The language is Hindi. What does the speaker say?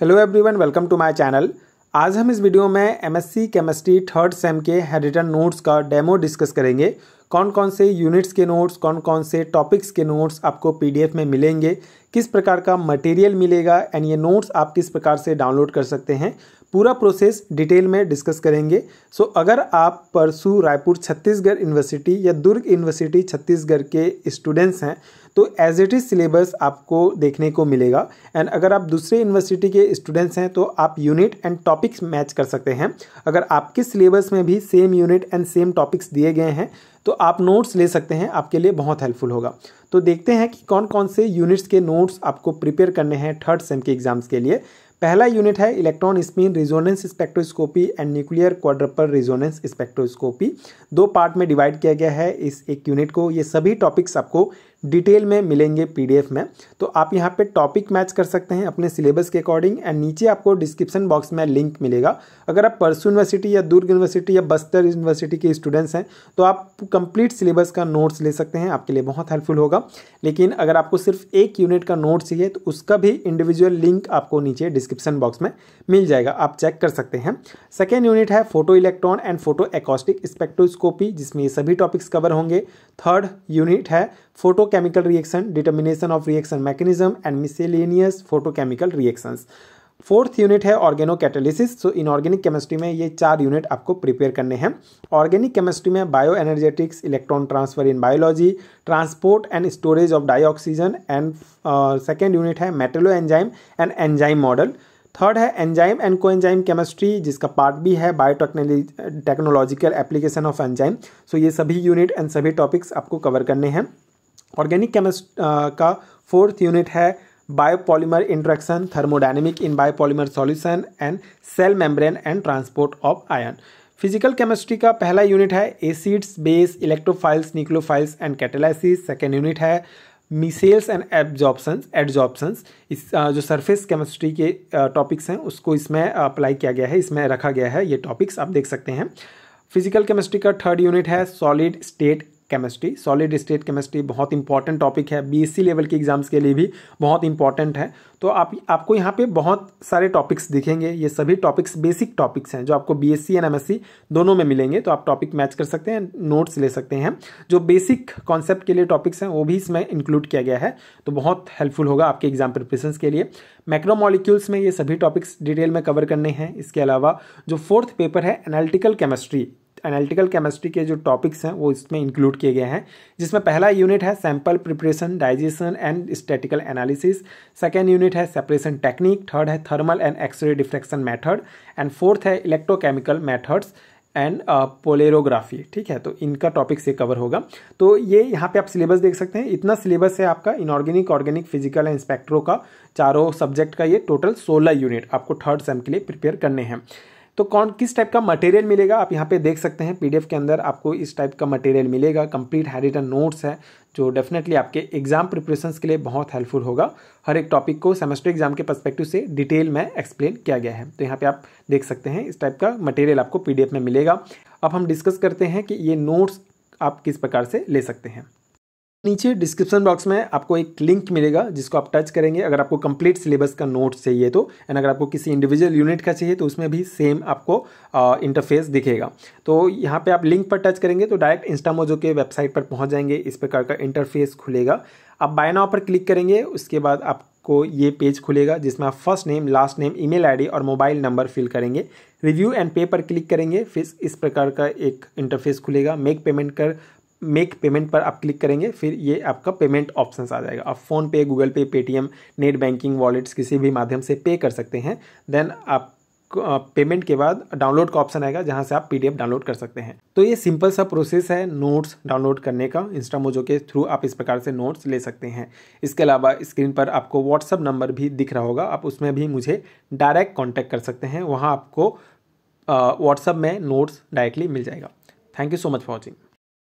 hello everyone welcome to my channel आज हम इस वीडियो में एमएससी केमिस्ट्री थर्ड सेम के रिटर्न नोट्स का डेमो डिस्कस करेंगे कौन कौन से यूनिट्स के नोट्स कौन कौन से टॉपिक्स के नोट्स आपको पीडीएफ में मिलेंगे किस प्रकार का मटेरियल मिलेगा एंड ये नोट्स आप किस प्रकार से डाउनलोड कर सकते हैं पूरा प्रोसेस डिटेल में डिस्कस करेंगे सो so, अगर आप परसू रायपुर छत्तीसगढ़ यूनिवर्सिटी या दुर्ग यूनिवर्सिटी छत्तीसगढ़ के स्टूडेंट्स हैं तो एज इट इज़ सिलेबस आपको देखने को मिलेगा एंड अगर आप दूसरे यूनिवर्सिटी के स्टूडेंट्स हैं तो आप यूनिट एंड टॉपिक्स मैच कर सकते हैं अगर आपके सिलेबस में भी same unit and same topics दिए गए हैं तो आप नोट्स ले सकते हैं आपके लिए बहुत हेल्पफुल होगा तो देखते हैं कि कौन कौन से यूनिट्स के नोट्स आपको प्रिपेयर करने हैं थर्ड सेम के एग्जाम्स के लिए पहला यूनिट है electron spin resonance spectroscopy and nuclear quadrupole resonance spectroscopy दो पार्ट में डिवाइड किया गया है इस एक यूनिट को ये सभी टॉपिक्स आपको डिटेल में मिलेंगे पीडीएफ में तो आप यहाँ पे टॉपिक मैच कर सकते हैं अपने सिलेबस के अकॉर्डिंग एंड नीचे आपको डिस्क्रिप्शन बॉक्स में लिंक मिलेगा अगर आप परसू यूनिवर्सिटी या दुर्ग यूनिवर्सिटी या बस्तर यूनिवर्सिटी के स्टूडेंट्स हैं तो आप कंप्लीट सिलेबस का नोट्स ले सकते हैं आपके लिए बहुत हेल्पफुल होगा लेकिन अगर आपको सिर्फ एक यूनिट का नोट चाहिए तो उसका भी इंडिविजुअल लिंक आपको नीचे डिस्क्रिप्शन बॉक्स में मिल जाएगा आप चेक कर सकते हैं सेकेंड यूनिट है photo electron and photo acoustic spectroscopy जिसमें ये सभी टॉपिक्स कवर होंगे थर्ड यूनिट है photochemical reaction determination of reaction mechanism and miscellaneous photochemical reaction fourth unit है organo catalysis so inorganic chemistry में ये चार यूनिट आपको प्रिपेयर करने हैं ऑर्गेनिक केमिस्ट्री में bio energetics electron transfer in biology transport and storage of dioxygen and second unit है metallo enzyme and enzyme model third है enzyme and coenzyme chemistry जिसका पार्ट भी है bio technological application of enzyme so ये सभी यूनिट एंड सभी टॉपिक्स आपको कवर करने हैं ऑर्गेनिक केमिस्ट uh, का फोर्थ यूनिट है biopolymer interaction thermodynamic in biopolymer solution and cell membrane and transport of ion physical chemistry का पहला यूनिट है acids base electrophiles nucleophiles and catalysis second unit है मिसेल्स एंड एब्जॉर्प्शन एड्जॉर्प्शंस इस uh, जो सरफेस केमिस्ट्री के टॉपिक्स uh, हैं उसको इसमें अप्लाई किया गया है इसमें रखा गया है ये टॉपिक्स आप देख सकते हैं फिजिकल केमिस्ट्री का थर्ड यूनिट है solid state chemistry solid state chemistry बहुत इंपॉर्टेंट टॉपिक है बीएससी लेवल e के एग्जाम्स के लिए भी बहुत इंपॉर्टेंट है तो आप आपको यहाँ पे बहुत सारे टॉपिक्स दिखेंगे ये सभी टॉपिक्स बेसिक टॉपिक्स हैं जो आपको बीएससी एंड एमएससी दोनों में मिलेंगे तो आप टॉपिक मैच कर सकते हैं नोट्स ले सकते हैं जो बेसिक कॉन्सेप्ट के लिए टॉपिक्स हैं वो भी इसमें इंक्लूड किया गया है तो बहुत हेल्पफुल होगा आपके एग्जाम प्रिपरेशन के लिए मैक्रोमोलिक्यूल्स में ये सभी टॉपिक्स डिटेल में कवर करने हैं इसके अलावा जो फोर्थ पेपर है एनालिटिकल केमिस्ट्री एनालिटिकल केमिस्ट्री के जो टॉपिक्स हैं वो इसमें इंक्लूड किए गए हैं जिसमें पहला यूनिट है sample preparation digestion and statical analysis second unit है सेपरेशन टेक्निक थर्ड है thermal and X ray diffraction method and fourth है इलेक्ट्रोकेमिकल मैथड्स एंड पोलेरोग्राफी ठीक है तो इनका टॉपिक से कवर होगा तो ये यहाँ पे आप सिलेबस देख सकते हैं इतना सिलेबस है आपका inorganic organic physical and spectro का चारों सब्जेक्ट का ये टोटल 16 यूनिट आपको थर्ड सेम के लिए प्रिपेयर करने हैं तो कौन किस टाइप का मटेरियल मिलेगा आप यहाँ पे देख सकते हैं पीडीएफ के अंदर आपको इस टाइप का मटेरियल मिलेगा कंप्लीट हैरिटन नोट्स है जो डेफिनेटली आपके एग्जाम प्रिपरेशन के लिए बहुत हेल्पफुल होगा हर एक टॉपिक को सेमेस्टर एग्जाम के परस्पेक्टिव से डिटेल में एक्सप्लेन किया गया है तो यहाँ पे आप देख सकते हैं इस टाइप का मटेरियल आपको पीडीएफ में मिलेगा अब हम डिस्कस करते हैं कि ये नोट्स आप किस प्रकार से ले सकते हैं नीचे डिस्क्रिप्शन बॉक्स में आपको एक लिंक मिलेगा जिसको आप टच करेंगे अगर आपको कंप्लीट सिलेबस का नोट चाहिए तो एंड अगर आपको किसी इंडिविजुअल यूनिट का चाहिए तो उसमें भी सेम आपको इंटरफेस दिखेगा तो यहाँ पे आप लिंक पर टच करेंगे तो डायरेक्ट इंस्टामोजो के वेबसाइट पर पहुँच जाएंगे इस प्रकार का इंटरफेस खुलेगा आप बाय नाव पर क्लिक करेंगे उसके बाद आप को ये पेज खुलेगा जिसमें आप first name last name email ID और मोबाइल नंबर फिल करेंगे रिव्यू एंड पे पर क्लिक करेंगे फिर इस प्रकार का एक इंटरफेस खुलेगा मेक पेमेंट कर मेक पेमेंट पर आप क्लिक करेंगे फिर ये आपका पेमेंट ऑप्शन आ जाएगा आप फ़ोन पे गूगल पे पेटीएम नेट बैंकिंग वॉलेट्स किसी भी माध्यम से पे कर सकते हैं देन आप पेमेंट के बाद डाउनलोड का ऑप्शन आएगा जहां से आप पीडीएफ डाउनलोड कर सकते हैं तो ये सिंपल सा प्रोसेस है नोट्स डाउनलोड करने का इंस्टामोजो के थ्रू आप इस प्रकार से नोट्स ले सकते हैं इसके अलावा स्क्रीन पर आपको व्हाट्सअप नंबर भी दिख रहा होगा आप उसमें भी मुझे डायरेक्ट कॉन्टैक्ट कर सकते हैं वहाँ आपको व्हाट्सअप में नोट्स डायरेक्टली मिल जाएगा thank you so much for watching